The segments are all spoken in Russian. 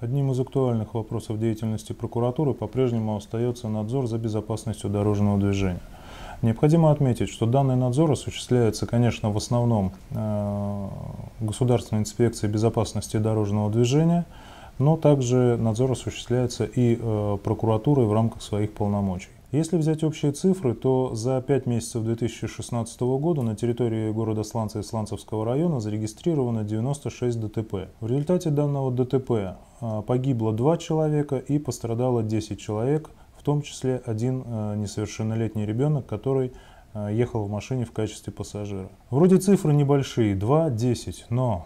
Одним из актуальных вопросов деятельности прокуратуры по-прежнему остается надзор за безопасностью дорожного движения. Необходимо отметить, что данный надзор осуществляется, конечно, в основном э, Государственной инспекцией безопасности дорожного движения, но также надзор осуществляется и э, прокуратурой в рамках своих полномочий. Если взять общие цифры, то за 5 месяцев 2016 года на территории города Сланца и Сланцевского района зарегистрировано 96 ДТП. В результате данного ДТП а, погибло 2 человека и пострадало 10 человек, в том числе один а, несовершеннолетний ребенок, который а, ехал в машине в качестве пассажира. Вроде цифры небольшие, 2-10, но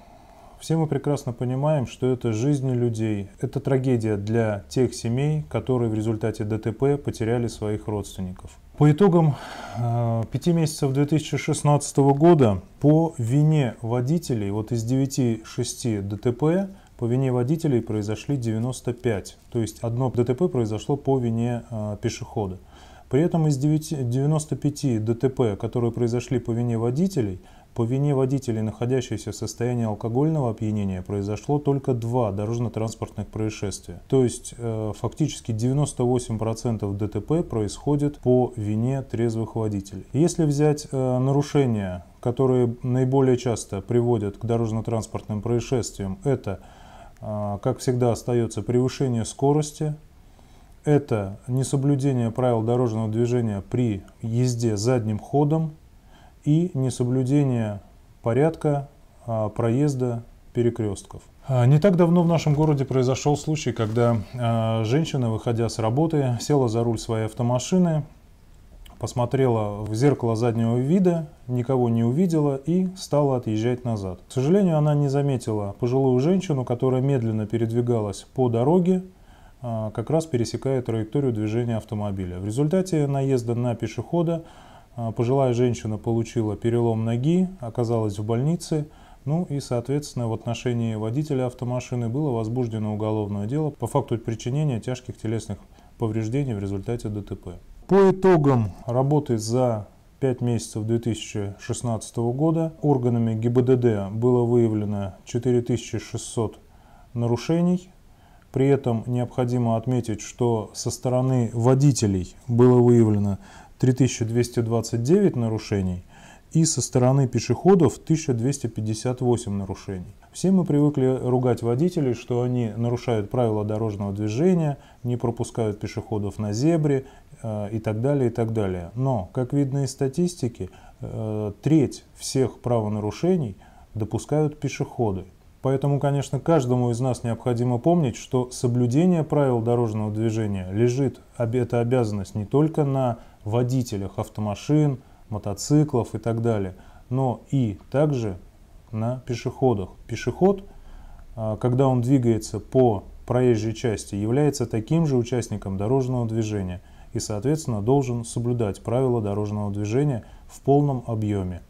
все мы прекрасно понимаем, что это жизни людей. Это трагедия для тех семей, которые в результате ДТП потеряли своих родственников. По итогам э, пяти месяцев 2016 года по вине водителей, вот из 9-6 ДТП, по вине водителей произошли 95. То есть одно ДТП произошло по вине э, пешехода. При этом из 9, 95 ДТП, которые произошли по вине водителей, по вине водителей, находящихся в состоянии алкогольного опьянения, произошло только два дорожно-транспортных происшествия. То есть э, фактически 98% ДТП происходит по вине трезвых водителей. Если взять э, нарушения, которые наиболее часто приводят к дорожно-транспортным происшествиям, это, э, как всегда, остается превышение скорости, это несоблюдение правил дорожного движения при езде задним ходом, и несоблюдение порядка а, проезда перекрестков. А, не так давно в нашем городе произошел случай, когда а, женщина, выходя с работы, села за руль своей автомашины, посмотрела в зеркало заднего вида, никого не увидела и стала отъезжать назад. К сожалению, она не заметила пожилую женщину, которая медленно передвигалась по дороге, как раз пересекая траекторию движения автомобиля. В результате наезда на пешехода а, пожилая женщина получила перелом ноги, оказалась в больнице. Ну и, соответственно, в отношении водителя автомашины было возбуждено уголовное дело по факту причинения тяжких телесных повреждений в результате ДТП. По итогам работы за 5 месяцев 2016 года органами ГИБДД было выявлено 4600 нарушений. При этом необходимо отметить, что со стороны водителей было выявлено 3229 нарушений и со стороны пешеходов 1258 нарушений. Все мы привыкли ругать водителей, что они нарушают правила дорожного движения, не пропускают пешеходов на зебре э, и так далее, и так далее. Но, как видно из статистики, э, треть всех правонарушений допускают пешеходы. Поэтому, конечно, каждому из нас необходимо помнить, что соблюдение правил дорожного движения лежит, эта обязанность не только на водителях автомашин, мотоциклов и так далее, но и также на пешеходах. Пешеход, а, когда он двигается по проезжей части, является таким же участником дорожного движения и, соответственно, должен соблюдать правила дорожного движения в полном объеме.